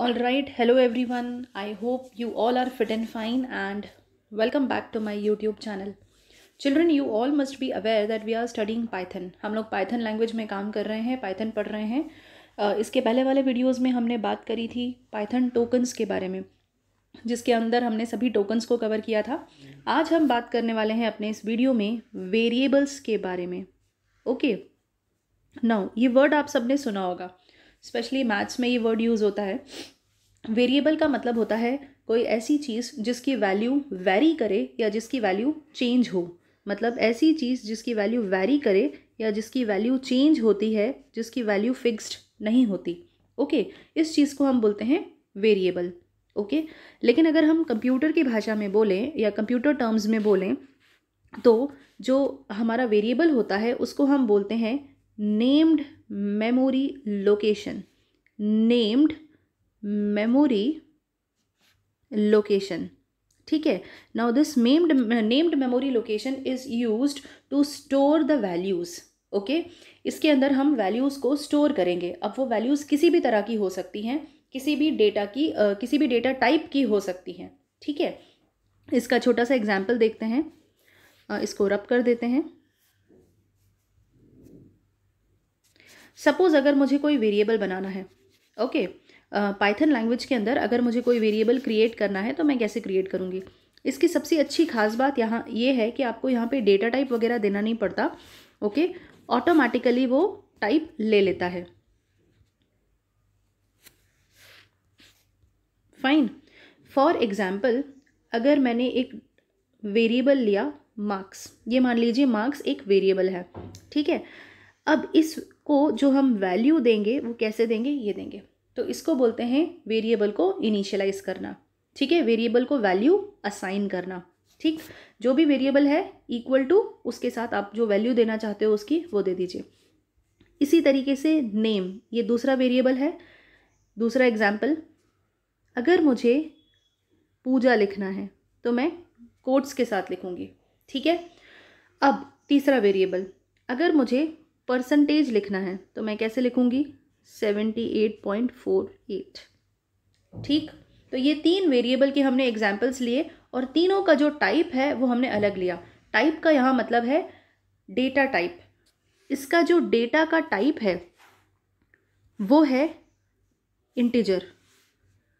All right hello everyone I hope you all are fit and fine and welcome back to my YouTube channel children you all must be aware that we are studying Python हम लोग Python language में काम कर रहे हैं Python पढ़ रहे हैं इसके पहले वाले वीडियोज़ में हमने बात करी थी पाइथन टोकन्स के बारे में जिसके अंदर हमने सभी टोकन्स को कवर किया था आज हम बात करने वाले हैं अपने इस वीडियो में वेरिएबल्स के बारे में ओके okay. नाउ ये वर्ड आप सबने सुना होगा स्पेशली मैथ्स में ये वर्ड यूज़ होता है वेरिएबल का मतलब होता है कोई ऐसी चीज़ जिसकी वैल्यू वेरी करे या जिसकी वैल्यू चेंज हो मतलब ऐसी चीज़ जिसकी वैल्यू वैरी करे या जिसकी वैल्यू चेंज होती है जिसकी वैल्यू फिक्स्ड नहीं होती ओके okay, इस चीज़ को हम बोलते हैं वेरिएबल ओके okay? लेकिन अगर हम कंप्यूटर की भाषा में बोलें या कंप्यूटर टर्म्स में बोलें तो जो हमारा वेरिएबल होता है उसको हम बोलते हैं named memory location named memory location ठीक है now this named named memory location is use to store the values okay इसके अंदर हम वैल्यूज़ को स्टोर करेंगे अब वो वैल्यूज़ किसी भी तरह की हो सकती हैं किसी भी डेटा की uh, किसी भी डेटा टाइप की हो सकती हैं ठीक है इसका छोटा सा एग्जाम्पल देखते हैं इसको रब कर देते हैं सपोज़ अगर मुझे कोई वेरिएबल बनाना है ओके पाइथन लैंग्वेज के अंदर अगर मुझे कोई वेरिएबल क्रिएट करना है तो मैं कैसे क्रिएट करूँगी इसकी सबसे अच्छी खास बात यहाँ ये है कि आपको यहाँ पे डेटा टाइप वगैरह देना नहीं पड़ता ओके ऑटोमेटिकली वो टाइप ले लेता है फाइन फॉर एग्ज़ाम्पल अगर मैंने एक वेरिएबल लिया मार्क्स ये मान लीजिए मार्क्स एक वेरिएबल है ठीक है अब इस को जो हम वैल्यू देंगे वो कैसे देंगे ये देंगे तो इसको बोलते हैं वेरिएबल को इनिशियलाइज करना ठीक है वेरिएबल को वैल्यू असाइन करना ठीक जो भी वेरिएबल है इक्वल टू उसके साथ आप जो वैल्यू देना चाहते हो उसकी वो दे दीजिए इसी तरीके से नेम ये दूसरा वेरिएबल है दूसरा एग्जाम्पल अगर मुझे पूजा लिखना है तो मैं कोट्स के साथ लिखूँगी ठीक है अब तीसरा वेरिएबल अगर मुझे परसेंटेज लिखना है तो मैं कैसे लिखूँगी seventy eight point four eight ठीक तो ये तीन वेरिएबल के हमने एग्जाम्पल्स लिए और तीनों का जो टाइप है वो हमने अलग लिया टाइप का यहाँ मतलब है डेटा टाइप इसका जो डेटा का टाइप है वो है इंटीजर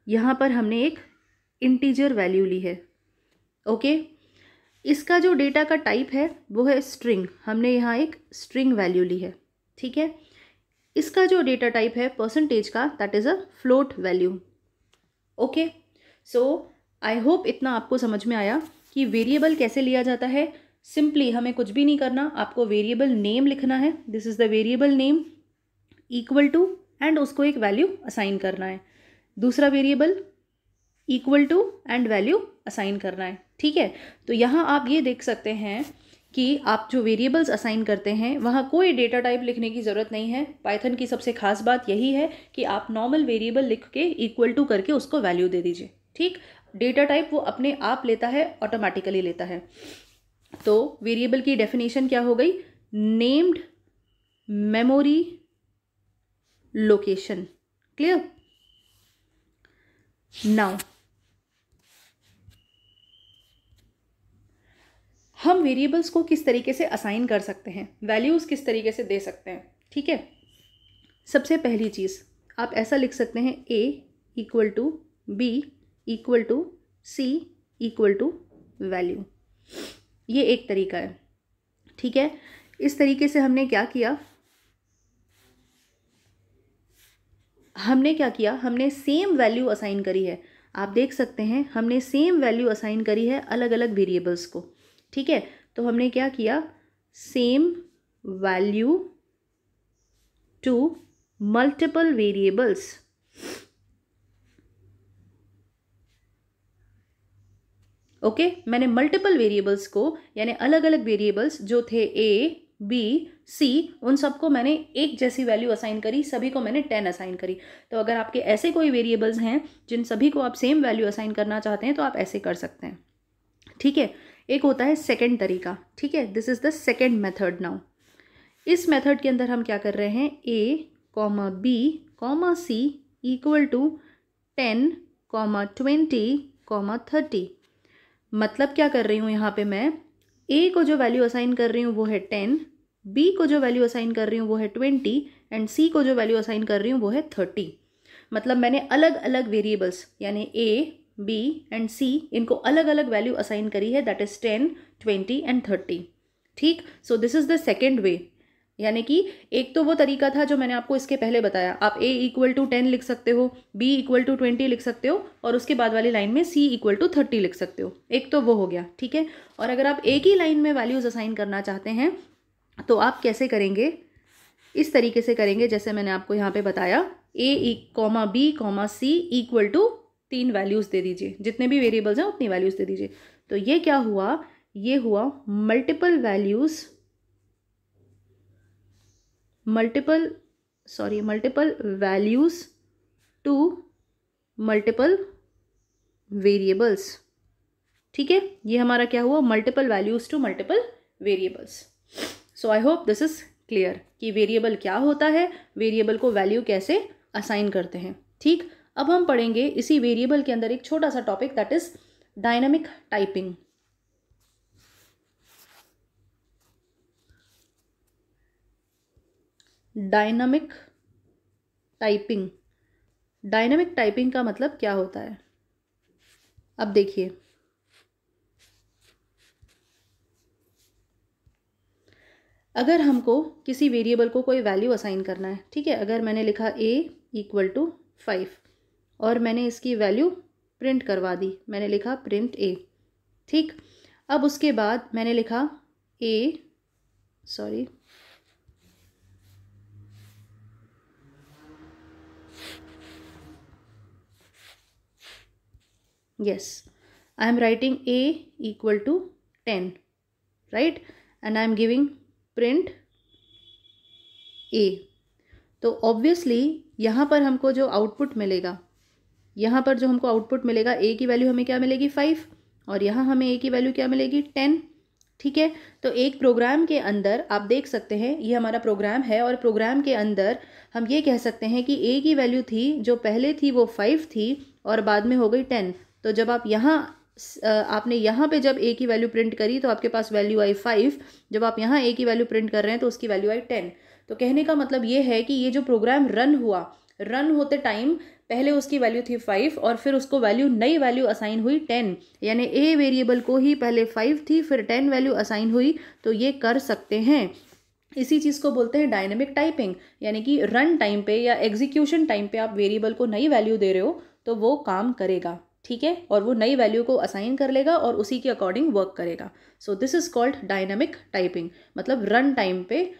यहाँ पर हमने एक इंटीजर वैल्यू ली है ओके okay? इसका जो डेटा का टाइप है वो है स्ट्रिंग हमने यहाँ एक स्ट्रिंग वैल्यू ली है ठीक है इसका जो डेटा टाइप है परसेंटेज का that is a float value okay so I hope इतना आपको समझ में आया कि वेरिएबल कैसे लिया जाता है सिंपली हमें कुछ भी नहीं करना आपको वेरिएबल नेम लिखना है this is the variable name equal to and उसको एक वैल्यू असाइन करना है दूसरा variable equal to and value assign करना है ठीक है तो यहाँ आप ये देख सकते हैं कि आप जो वेरिएबल्स असाइन करते हैं वहाँ कोई डेटा टाइप लिखने की ज़रूरत नहीं है पाइथन की सबसे खास बात यही है कि आप नॉर्मल वेरिएबल लिख के इक्वल टू करके उसको वैल्यू दे दीजिए ठीक डेटा टाइप वो अपने आप लेता है ऑटोमेटिकली लेता है तो वेरिएबल की डेफिनेशन क्या हो गई named memory location clear now हम वेरिएबल्स को किस तरीके से असाइन कर सकते हैं वैल्यूज़ किस तरीके से दे सकते हैं ठीक है सबसे पहली चीज़ आप ऐसा लिख सकते हैं a equal to b equal to c equal to value ये एक तरीका है ठीक है इस तरीके से हमने क्या किया हमने क्या किया हमने सेम वैल्यू असाइन करी है आप देख सकते हैं हमने सेम वैल्यू असाइन करी है अलग अलग वेरिएबल्स को ठीक है तो हमने क्या किया same value to multiple variables okay okay? मैंने मल्टीपल वेरिएबल्स को यानी अलग अलग वेरिएबल्स जो थे ए बी सी उन सबको मैंने एक जैसी वैल्यू असाइन करी सभी को मैंने टेन असाइन करी तो अगर आपके ऐसे कोई वेरिएबल्स हैं जिन सभी को आप सेम वैल्यू असाइन करना चाहते हैं तो आप ऐसे कर सकते हैं ठीक है एक होता है सेकेंड तरीका ठीक है this is the second method now इस मेथड के अंदर हम क्या कर रहे हैं a comma b comma c equal to ten comma twenty comma thirty मतलब क्या कर रही हूँ यहाँ पे मैं ए को जो वैल्यू असाइन कर रही हूँ वो है टेन बी को जो वैल्यू असाइन कर रही हूँ वो है ट्वेंटी एंड सी को जो वैल्यू असाइन कर रही हूँ वो है थर्टी मतलब मैंने अलग अलग वेरिएबल्स यानी ए बी एंड सी इनको अलग अलग वैल्यू असाइन करी है that is ten twenty and thirty ठीक so this is the second way यानी कि एक तो वो तरीका था जो मैंने आपको इसके पहले बताया आप ए इक्वल टू टेन लिख सकते हो बी इक्वल टू ट्वेंटी लिख सकते हो और उसके बाद वाली लाइन में सी इक्वल टू थर्टी लिख सकते हो एक तो वो हो गया ठीक है और अगर आप एक ही लाइन में वैल्यूज़ असाइन करना चाहते हैं तो आप कैसे करेंगे इस तरीके से करेंगे जैसे मैंने आपको यहाँ पे बताया a comma b comma c equal to तीन वैल्यूज़ दे दीजिए जितने भी वेरिएबल्स हैं उतनी वैल्यूज़ दे दीजिए तो ये क्या हुआ ये हुआ multiple values multiple sorry multiple values to multiple variables ठीक है ये हमारा क्या हुआ multiple values to multiple variables so I hope this is clear कि वेरिएबल क्या होता है वेरिएबल को वैल्यू कैसे असाइन करते हैं ठीक अब हम पढ़ेंगे इसी वेरिएबल के अंदर एक छोटा सा topic that is dynamic typing dynamic typing dynamic typing का मतलब क्या होता है अब देखिए अगर हमको किसी वेरिएबल को कोई वैल्यू असाइन करना है ठीक है अगर मैंने लिखा ए इक्वल टू फाइव और मैंने इसकी वैल्यू प्रिंट करवा दी मैंने लिखा प्रिंट ए ठीक अब उसके बाद मैंने लिखा a sorry yes I am writing a equal to ten right and I am giving print a तो ऑब्वियसली यहाँ पर हमको जो आउटपुट मिलेगा यहाँ पर जो हमको आउटपुट मिलेगा ए की वैल्यू हमें क्या मिलेगी फाइव और यहाँ हमें ए की वैल्यू क्या मिलेगी टेन ठीक है तो एक प्रोग्राम के अंदर आप देख सकते हैं ये हमारा प्रोग्राम है और प्रोग्राम के अंदर हम ये कह सकते हैं कि ए की वैल्यू थी जो पहले थी वो फाइव थी और बाद में हो गई टेन तो जब आप यहाँ आपने यहाँ पे जब ए की वैल्यू प्रिंट करी तो आपके पास वैल्यू आई फाइव जब आप यहाँ ए की वैल्यू प्रिंट कर रहे हैं तो उसकी वैल्यू आई टेन तो कहने का मतलब ये है कि ये जो प्रोग्राम रन हुआ रन होते टाइम पहले उसकी वैल्यू थी फाइव और फिर उसको वैल्यू नई वैल्यू असाइन हुई टेन यानी ए वेरिएबल को ही पहले फाइव थी फिर टेन वैल्यू असाइन हुई तो ये कर सकते हैं इसी चीज़ को बोलते हैं डायनेमिक टाइपिंग यानी कि रन टाइम पे या एग्जीक्यूशन टाइम पे आप वेरिएबल को नई वैल्यू दे रहे हो तो वो काम करेगा ठीक है और वो नई वैल्यू को असाइन कर लेगा और उसी के अकॉर्डिंग वर्क करेगा so this is called dynamic typing मतलब रन टाइम पे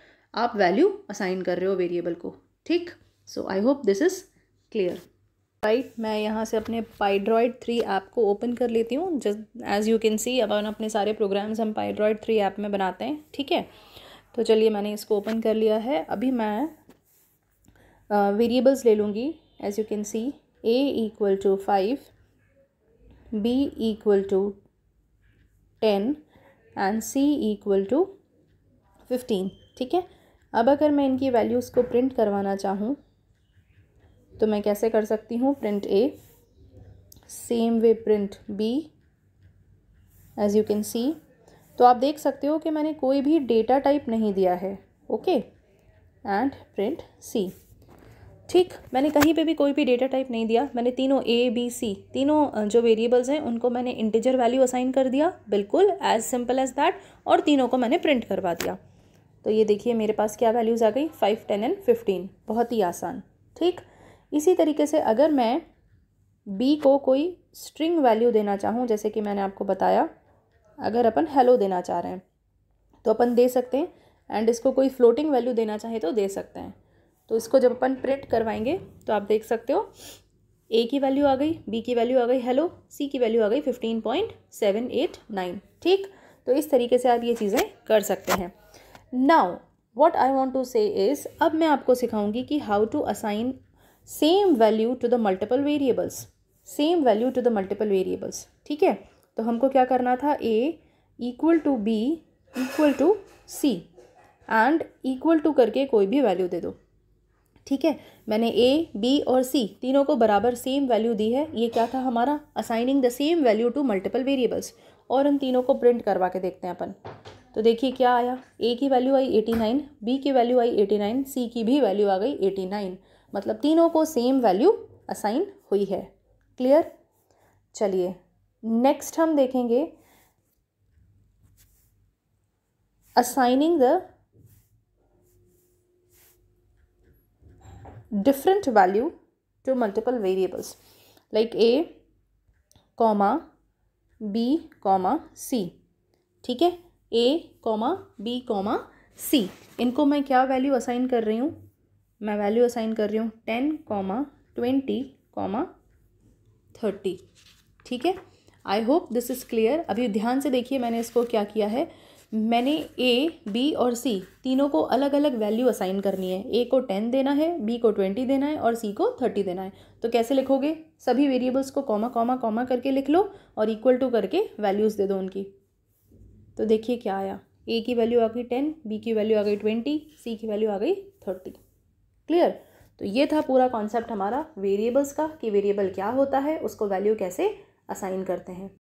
आप वैल्यू असाइन कर रहे हो वेरिएबल को ठीक so I hope this is clear right मैं यहाँ से अपने पाइड्रॉयड थ्री ऐप को ओपन कर लेती हूँ just as you can see अब अपने सारे प्रोग्राम्स हम पाइड्रॉयड थ्री ऐप में बनाते हैं ठीक है तो चलिए मैंने इसको ओपन कर लिया है अभी मैं वेरिएबल्स ले लूँगी as you can see a equal to five b equal to ten and c equal to fifteen ठीक है अब अगर मैं इनकी वैल्यूज़ को प्रिंट करवाना चाहूँ तो मैं कैसे कर सकती हूँ print a same way print b as you can see तो आप देख सकते हो कि मैंने कोई भी डेटा टाइप नहीं दिया है ओके एंड प्रिंट सी ठीक मैंने कहीं पे भी कोई भी डेटा टाइप नहीं दिया मैंने तीनों ए बी सी तीनों जो वेरिएबल्स हैं उनको मैंने इंटीजर वैल्यू असाइन कर दिया बिल्कुल एज सिंपल एज दैट और तीनों को मैंने प्रिंट करवा दिया तो ये देखिए मेरे पास क्या वैल्यूज़ आ गई फाइव टेन एंड फिफ्टीन बहुत ही आसान ठीक इसी तरीके से अगर मैं बी को कोई स्ट्रिंग वैल्यू देना चाहूँ जैसे कि मैंने आपको बताया अगर अपन हेलो देना चाह रहे हैं तो अपन दे सकते हैं एंड इसको कोई फ्लोटिंग वैल्यू देना चाहे तो दे सकते हैं तो इसको जब अपन प्रिंट करवाएंगे तो आप देख सकते हो ए की वैल्यू आ गई बी की वैल्यू आ गई हेलो सी की वैल्यू आ गई fifteen point seven eight nine ठीक तो इस तरीके से आप ये चीज़ें कर सकते हैं now what I want to say is अब मैं आपको सिखाऊंगी कि how to assign same value to the multiple variables same value to the multiple variables ठीक है तो हमको क्या करना था a equal to b equal to c and equal to करके कोई भी वैल्यू दे दो ठीक है मैंने ए बी और सी तीनों को बराबर सेम वैल्यू दी है ये क्या था हमारा assigning the same value to multiple variables और इन तीनों को प्रिंट करवा के देखते हैं अपन तो देखिए क्या आया ए की वैल्यू आई एटी नाइन बी की वैल्यू आई एटी नाइन सी की भी वैल्यू आ गई एटी नाइन मतलब तीनों को सेम वैल्यू असाइन हुई है क्लियर चलिए नेक्स्ट हम देखेंगे assigning the different value to multiple variables like a comma b comma c ठीक है a comma b comma c इनको मैं क्या वैल्यू असाइन कर रही हूँ मैं वैल्यू असाइन कर रही हूँ ten comma twenty comma thirty ठीक है I hope this is clear अभी ध्यान से देखिए मैंने इसको क्या किया है मैंने ए बी और सी तीनों को अलग अलग वैल्यू असाइन करनी है ए को टेन देना है बी को ट्वेंटी देना है और सी को थर्टी देना है तो कैसे लिखोगे सभी वेरिएबल्स को कॉमा कॉमा कॉमा करके लिख लो और इक्वल टू करके वैल्यूज़ दे दो उनकी तो देखिए क्या आया ए की वैल्यू आ गई टेन बी की वैल्यू आ गई ट्वेंटी सी की वैल्यू आ गई थर्टी क्लियर तो ये था पूरा कॉन्सेप्ट हमारा वेरिएबल्स का कि वेरिएबल क्या होता है उसको वैल्यू कैसे असाइन करते हैं